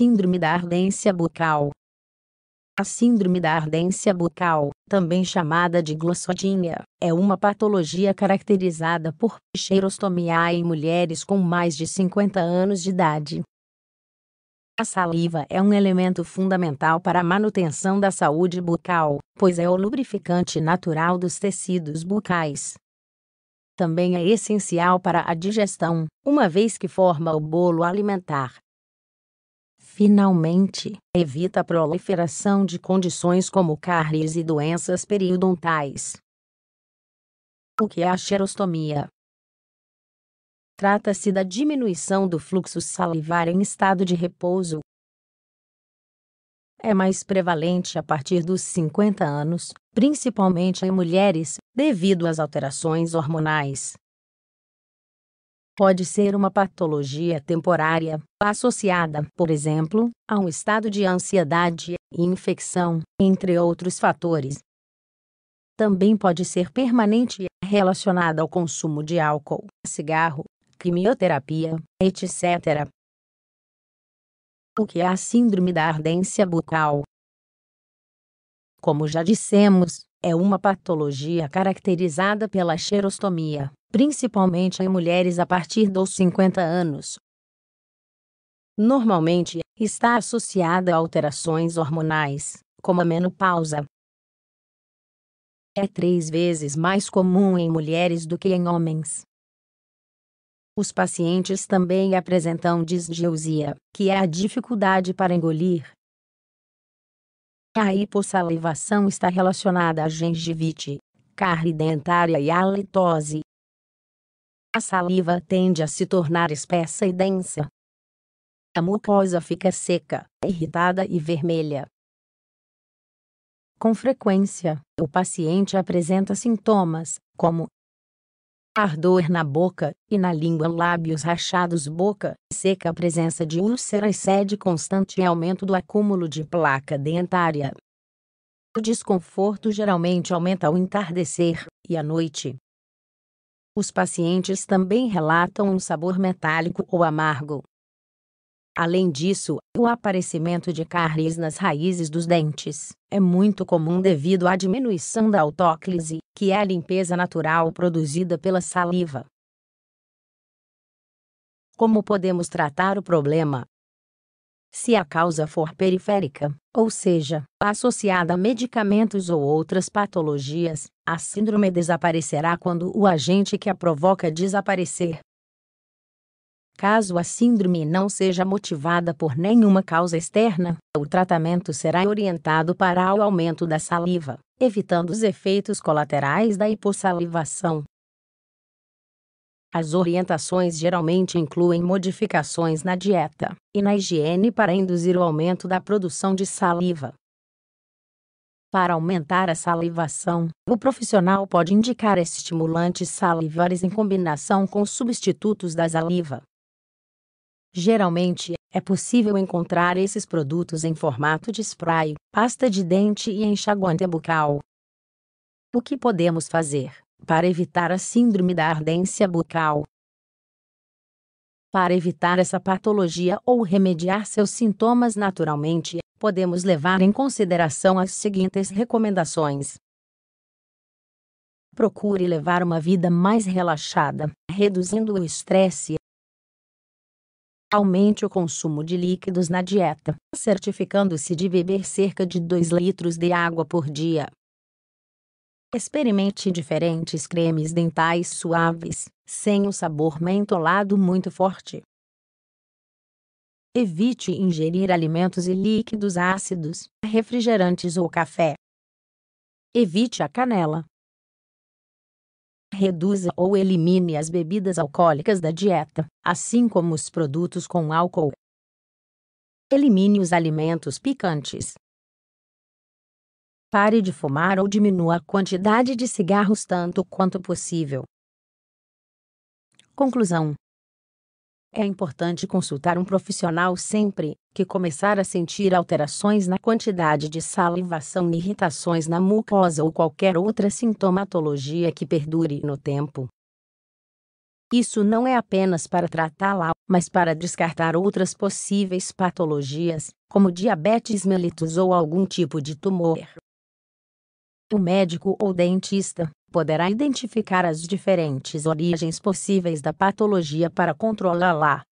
Síndrome da ardência bucal. A síndrome da ardência bucal, também chamada de glossodinia, é uma patologia caracterizada por cheirostomia em mulheres com mais de 50 anos de idade. A saliva é um elemento fundamental para a manutenção da saúde bucal, pois é o lubrificante natural dos tecidos bucais. Também é essencial para a digestão, uma vez que forma o bolo alimentar, Finalmente, evita a proliferação de condições como cáries e doenças periodontais. O que é a xerostomia? Trata-se da diminuição do fluxo salivar em estado de repouso. É mais prevalente a partir dos 50 anos, principalmente em mulheres, devido às alterações hormonais pode ser uma patologia temporária, associada, por exemplo, a um estado de ansiedade, infecção, entre outros fatores. Também pode ser permanente, relacionada ao consumo de álcool, cigarro, quimioterapia, etc. O que é a síndrome da ardência bucal? Como já dissemos, é uma patologia caracterizada pela xerostomia, principalmente em mulheres a partir dos 50 anos. Normalmente, está associada a alterações hormonais, como a menopausa. É três vezes mais comum em mulheres do que em homens. Os pacientes também apresentam disgeusia, que é a dificuldade para engolir, a hipossalivação está relacionada à gengivite, carne dentária e à halitose. A saliva tende a se tornar espessa e densa. A mucosa fica seca, irritada e vermelha. Com frequência, o paciente apresenta sintomas, como ardor na boca, e na língua lábios rachados boca, seca a presença de úlceras sede constante e aumento do acúmulo de placa dentária. O desconforto geralmente aumenta ao entardecer e à noite. Os pacientes também relatam um sabor metálico ou amargo. Além disso, o aparecimento de cáries nas raízes dos dentes é muito comum devido à diminuição da autóclise que é a limpeza natural produzida pela saliva. Como podemos tratar o problema? Se a causa for periférica, ou seja, associada a medicamentos ou outras patologias, a síndrome desaparecerá quando o agente que a provoca desaparecer. Caso a síndrome não seja motivada por nenhuma causa externa, o tratamento será orientado para o aumento da saliva, evitando os efeitos colaterais da hipossalivação. As orientações geralmente incluem modificações na dieta e na higiene para induzir o aumento da produção de saliva. Para aumentar a salivação, o profissional pode indicar estimulantes salivares em combinação com substitutos da saliva. Geralmente, é possível encontrar esses produtos em formato de spray, pasta de dente e enxaguante bucal. O que podemos fazer para evitar a síndrome da ardência bucal? Para evitar essa patologia ou remediar seus sintomas naturalmente, podemos levar em consideração as seguintes recomendações. Procure levar uma vida mais relaxada, reduzindo o estresse, Aumente o consumo de líquidos na dieta, certificando-se de beber cerca de 2 litros de água por dia. Experimente diferentes cremes dentais suaves, sem o sabor mentolado muito forte. Evite ingerir alimentos e líquidos ácidos, refrigerantes ou café. Evite a canela, Reduza ou elimine as bebidas alcoólicas da dieta, assim como os produtos com álcool. Elimine os alimentos picantes. Pare de fumar ou diminua a quantidade de cigarros tanto quanto possível. Conclusão: é importante consultar um profissional sempre que começar a sentir alterações na quantidade de salivação, irritações na mucosa ou qualquer outra sintomatologia que perdure no tempo. Isso não é apenas para tratá-la, mas para descartar outras possíveis patologias, como diabetes mellitus ou algum tipo de tumor. O médico ou dentista poderá identificar as diferentes origens possíveis da patologia para controlá-la.